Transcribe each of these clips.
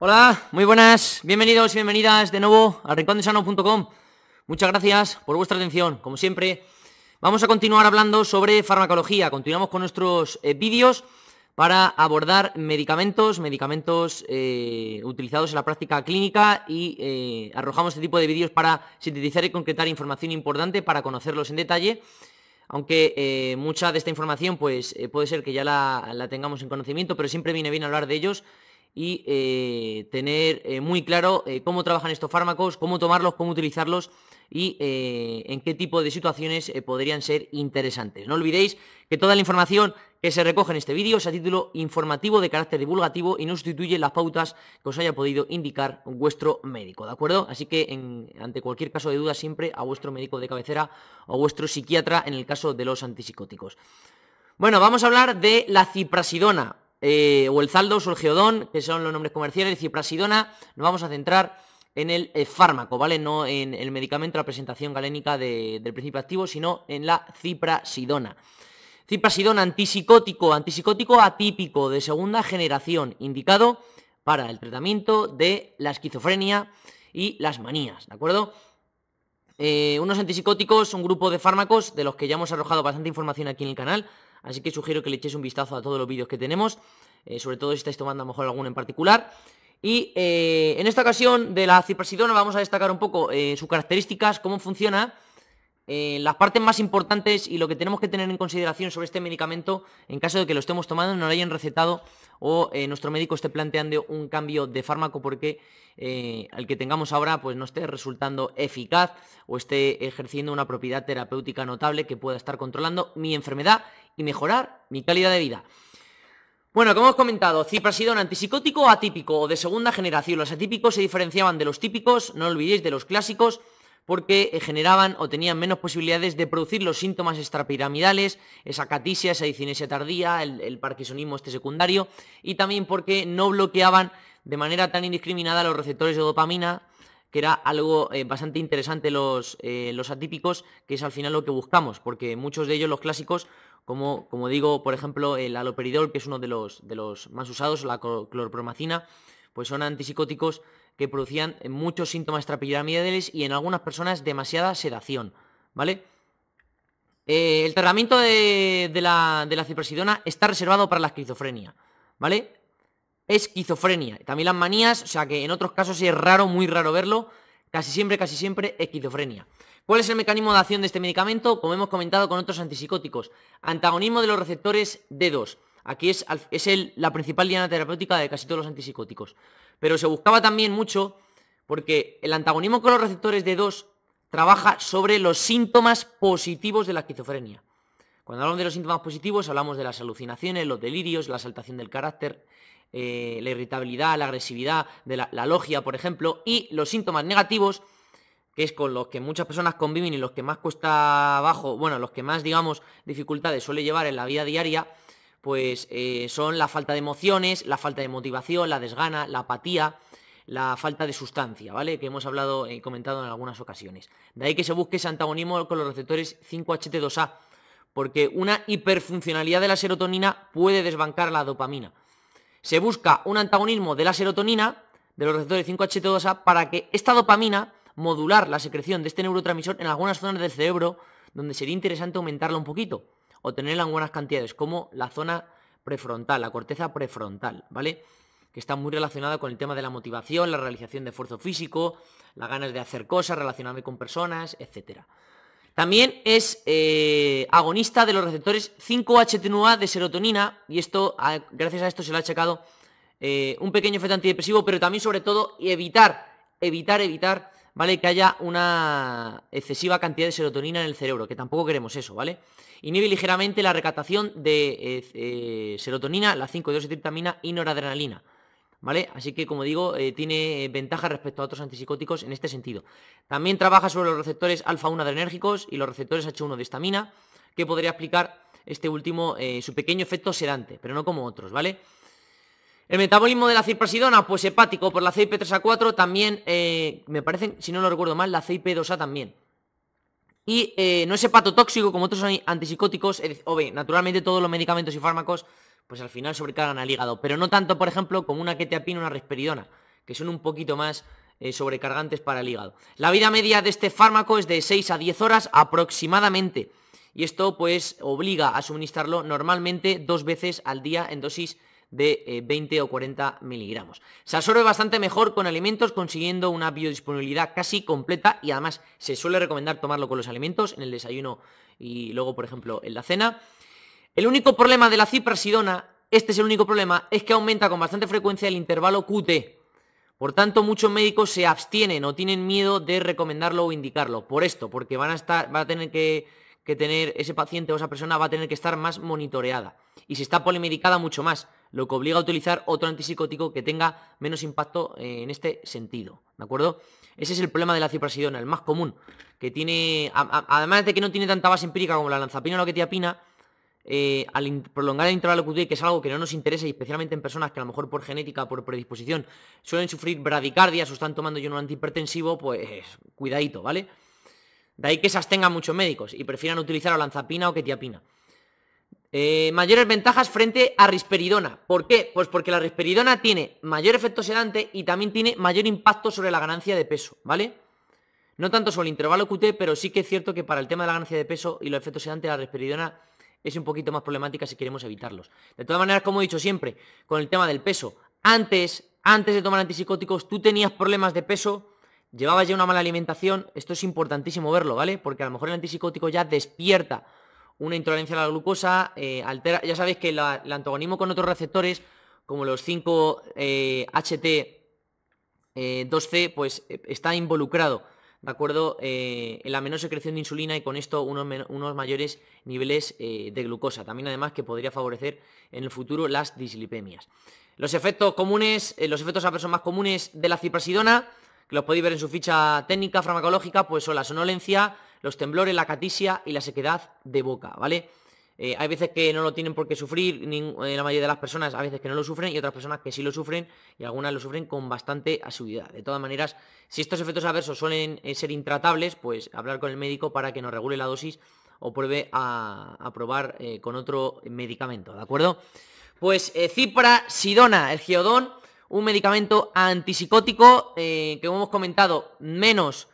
Hola, muy buenas, bienvenidos y bienvenidas de nuevo a rincondesano.com. Muchas gracias por vuestra atención, como siempre. Vamos a continuar hablando sobre farmacología. Continuamos con nuestros eh, vídeos para abordar medicamentos, medicamentos eh, utilizados en la práctica clínica y eh, arrojamos este tipo de vídeos para sintetizar y concretar información importante para conocerlos en detalle. Aunque mucha de esta información pues, puede ser que ya la, la tengamos en conocimiento, pero siempre viene bien hablar de ellos y eh, tener eh, muy claro eh, cómo trabajan estos fármacos, cómo tomarlos, cómo utilizarlos y en qué tipo de situaciones podrían ser interesantes. No olvidéis que toda la información que se recoge en este vídeo es a título informativo de carácter divulgativo y no sustituye las pautas que os haya podido indicar vuestro médico, ¿de acuerdo? Así que ante cualquier caso de duda siempre a vuestro médico de cabecera o a vuestro psiquiatra en el caso de los antipsicóticos. Bueno, vamos a hablar de la ciprasidona eh, o el Zaldos o el Geodón, que son los nombres comerciales, ...ciprasidona, nos vamos a centrar en el eh, fármaco, ¿vale? No en el medicamento, la presentación galénica del principio activo, sino en la ciprasidona. Ciprasidona antipsicótico, antipsicótico atípico de segunda generación, indicado para el tratamiento de la esquizofrenia y las manías, ¿de acuerdo? Eh, unos antipsicóticos, un grupo de fármacos de los que ya hemos arrojado bastante información aquí en el canal, Así que sugiero que le echéis un vistazo a todos los vídeos que tenemos, eh, sobre todo si estáis tomando a lo mejor alguno en particular. Y eh, en esta ocasión de la ciprasidona vamos a destacar un poco eh, sus características, cómo funciona, las partes más importantes y lo que tenemos que tener en consideración sobre este medicamento en caso de que lo estemos tomando, no lo hayan recetado o nuestro médico esté planteando un cambio de fármaco porque al que tengamos ahora pues no esté resultando eficaz o esté ejerciendo una propiedad terapéutica notable que pueda estar controlando mi enfermedad y mejorar mi calidad de vida. Bueno, como hemos comentado, un antipsicótico atípico o de segunda generación. Los atípicos se diferenciaban de los típicos, no olvidéis, de los clásicos, porque eh, generaban o tenían menos posibilidades de producir los síntomas extrapiramidales, esa catisia, esa dicinesia tardía, el, el este secundario, y también porque no bloqueaban de manera tan indiscriminada los receptores de dopamina, que era algo eh, bastante interesante los, eh, los atípicos, que es al final lo que buscamos, porque muchos de ellos, los clásicos, como, como digo, por ejemplo, el aloperidol, que es uno de los, de los más usados, la clorpromacina, pues son antipsicóticos que producían eh, muchos síntomas extrapiramidales y en algunas personas demasiada sedación, ¿vale? el tratamiento de, la, de, está reservado para la esquizofrenia, ¿vale? esquizofrenia. También las manías, o sea que en otros casos es raro, muy raro verlo. Casi siempre, casi siempre, esquizofrenia. ¿Cuál es el mecanismo de acción de este medicamento? Como hemos comentado con otros antipsicóticos. Antagonismo de los receptores D2. Aquí es, la principal diana terapéutica de casi todos los antipsicóticos. Pero se buscaba también mucho porque el antagonismo con los receptores D2 trabaja sobre los síntomas positivos de la esquizofrenia. Cuando hablamos de los síntomas positivos, hablamos de las alucinaciones, los delirios, la saltación del carácter, eh, la irritabilidad, la agresividad, de la, logia, por ejemplo, y los síntomas negativos, que es con los que muchas personas conviven y los que más cuesta abajo, bueno, los que más, digamos, dificultades suele llevar en la vida diaria, pues eh, son la falta de emociones, la falta de motivación, la desgana, la apatía, la falta de sustancia, ¿vale? Que hemos hablado y eh, comentado en algunas ocasiones. De ahí que se busque ese antagonismo con los receptores 5HT2A, porque una hiperfuncionalidad de la serotonina puede desbancar la dopamina. Se busca un antagonismo de la serotonina, de los receptores 5-HT2A, para que esta dopamina modular la secreción de este neurotransmisor en algunas zonas del cerebro donde sería interesante aumentarla un poquito o tenerla en buenas cantidades, como la zona prefrontal, la corteza prefrontal, ¿vale? Que está muy relacionada con el tema de la motivación, la realización de esfuerzo físico, las ganas de hacer cosas, relacionarme con personas, etcétera. También es eh, agonista de los receptores 5 ht de serotonina y esto, gracias a esto se lo ha achacado eh, un pequeño efecto antidepresivo, pero también sobre todo evitar, evitar, evitar, ¿vale? Que haya una excesiva cantidad de serotonina en el cerebro, que tampoco queremos eso, ¿vale? Inhibe ligeramente la recatación de eh, serotonina, la 5-hidroxitriptamina y noradrenalina. ¿Vale? Así que, como digo, eh, tiene eh, ventaja respecto a otros antipsicóticos en este sentido. También trabaja sobre los receptores alfa-1 adrenérgicos y los receptores H1 de estamina, que podría explicar este último, eh, su pequeño efecto sedante, pero no como otros, ¿vale? El metabolismo de la ciprasidona, pues hepático por la CIP3A4, también, me parece, si no lo recuerdo mal, la CIP2A también. Y no es hepatotóxico como otros antipsicóticos, bien, naturalmente todos los medicamentos y fármacos pues al final sobrecargan al hígado. Pero no tanto, por ejemplo, como una quetiapina o una resperidona, que son un poquito más eh, sobrecargantes para el hígado. La vida media de este fármaco es de 6 a 10 horas aproximadamente. Y esto pues obliga a suministrarlo normalmente dos veces al día en dosis de 20 eh, o 40 miligramos. Se absorbe bastante mejor con alimentos, consiguiendo una biodisponibilidad casi completa y además se suele recomendar tomarlo con los alimentos, en el desayuno y luego, por ejemplo, en la cena. El único problema de la ciprasidona, este es el único problema, es que aumenta con bastante frecuencia el intervalo QT. Por tanto, muchos médicos se abstienen o tienen miedo de recomendarlo o indicarlo. Por esto, porque va a tener que, tener, ese paciente o esa persona va a tener que estar más monitoreada. Y si está polimedicada, mucho más, lo que obliga a utilizar otro antipsicótico que tenga menos impacto eh, en este sentido. ¿De acuerdo? Ese es el problema de la ciprasidona, el más común, que tiene, además de que no tiene tanta base empírica como la lanzapina o la quetiapina, eh, al prolongar el intervalo QT que es algo que no nos interesa, y especialmente en personas que a lo mejor por genética por predisposición suelen sufrir bradicardias o están tomando yo un antihipertensivo, pues cuidadito, ¿vale? De ahí que se tengan muchos médicos y prefieran utilizar lanzapina o ketiapina Eh, mayores ventajas frente a risperidona. ¿Por qué? Pues porque la risperidona tiene mayor efecto sedante y también tiene mayor impacto sobre la ganancia de peso, ¿vale? No tanto sobre el intervalo QT, pero sí que es cierto que para el tema de la ganancia de peso y los efectos sedantes, la risperidona es un poquito más problemática si queremos evitarlos. De todas maneras, como he dicho siempre, con el tema del peso, antes, antes de tomar antipsicóticos, tú tenías problemas de peso, llevabas ya una mala alimentación, esto es importantísimo verlo, ¿vale? Porque a lo mejor el antipsicótico ya despierta una intolerancia a la glucosa, eh, altera, ya sabéis que el antagonismo con otros receptores, como los 5 HT 2C, pues eh, está involucrado de acuerdo, eh, en la menor secreción de insulina y con esto unos, mayores niveles eh, de glucosa. También además que podría favorecer en el futuro las dislipemias. Los efectos comunes, eh, los efectos adversos más comunes de la ciprasidona, que los podéis ver en su ficha técnica farmacológica, pues son la sonolencia, los temblores, la catisia y la sequedad de boca, ¿vale? Eh, hay veces que no lo tienen por qué sufrir, eh, la mayoría de las personas a veces que no lo sufren y otras personas que sí lo sufren y algunas lo sufren con bastante asiduidad. De todas maneras, si estos efectos adversos suelen eh, ser intratables, pues hablar con el médico para que nos regule la dosis o pruebe a, probar con otro medicamento, ¿de acuerdo? Pues Cipra, Sidona, el geodón, un medicamento antipsicótico que hemos comentado, menos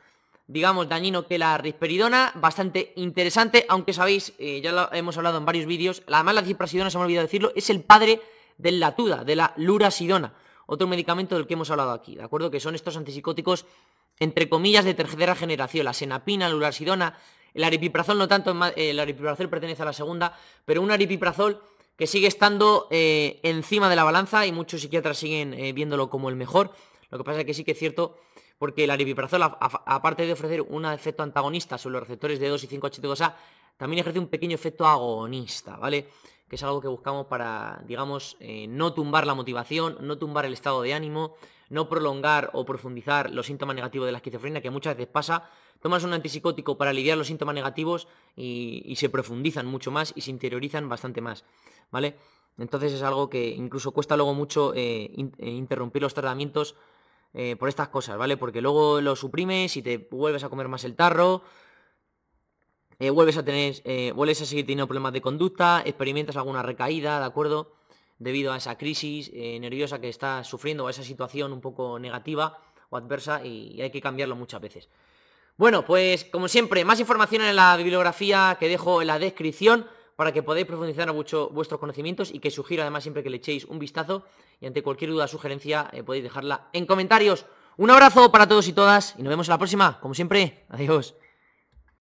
digamos, dañino que la risperidona. Bastante interesante, aunque sabéis, eh, ya lo hemos hablado en varios vídeos, además la ciprasidona, se me ha olvidado decirlo, es el padre del latuda, de la lurasidona, otro medicamento del que hemos hablado aquí, ¿de acuerdo? Que son estos antipsicóticos, entre comillas, de tercera generación, la senapina, la lurasidona, el aripiprazol no tanto, el aripiprazol pertenece a la segunda, pero un aripiprazol que sigue estando eh, encima de la balanza y muchos psiquiatras siguen eh, viéndolo como el mejor. Lo que pasa es que sí que es cierto porque la aripiprazol, aparte de ofrecer un efecto antagonista sobre los receptores de 2 y 5 ht 2 a también ejerce un pequeño efecto agonista, ¿vale? Que es algo que buscamos para, digamos, eh, no tumbar la motivación, no tumbar el estado de ánimo, no prolongar o profundizar los síntomas negativos de la esquizofrenia, que muchas veces pasa. Tomas un antipsicótico para aliviar los síntomas negativos y, se profundizan mucho más y se interiorizan bastante más, ¿vale? Entonces es algo que incluso cuesta luego mucho eh, eh, interrumpir los tratamientos eh, por estas cosas, ¿vale? Porque luego lo suprimes y te vuelves a comer más el tarro, eh, vuelves a tener, eh, vuelves a seguir teniendo problemas de conducta, experimentas alguna recaída, ¿de acuerdo? Debido a esa crisis nerviosa que estás sufriendo o a esa situación un poco negativa o adversa y hay que cambiarlo muchas veces. Bueno, pues como siempre, más información en la bibliografía que dejo en la descripción para que podáis profundizar mucho vuestros conocimientos y que sugiero además siempre que le echéis un vistazo y ante cualquier duda o sugerencia eh, podéis dejarla en comentarios. Un abrazo para todos y todas y nos vemos en la próxima. Como siempre, adiós.